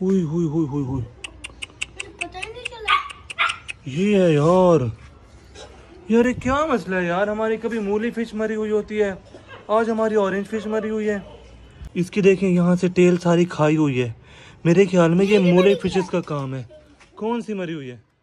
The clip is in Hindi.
हुई हुई हुई हुई हुई ये है यार यार ये क्या मसला है यार हमारी कभी मूली फिश मरी हुई होती है आज हमारी ऑरेंज फिश मरी हुई है इसकी देखें यहाँ से टेल सारी खाई हुई है मेरे ख्याल में ये मूली फिशेस का काम है कौन सी मरी हुई है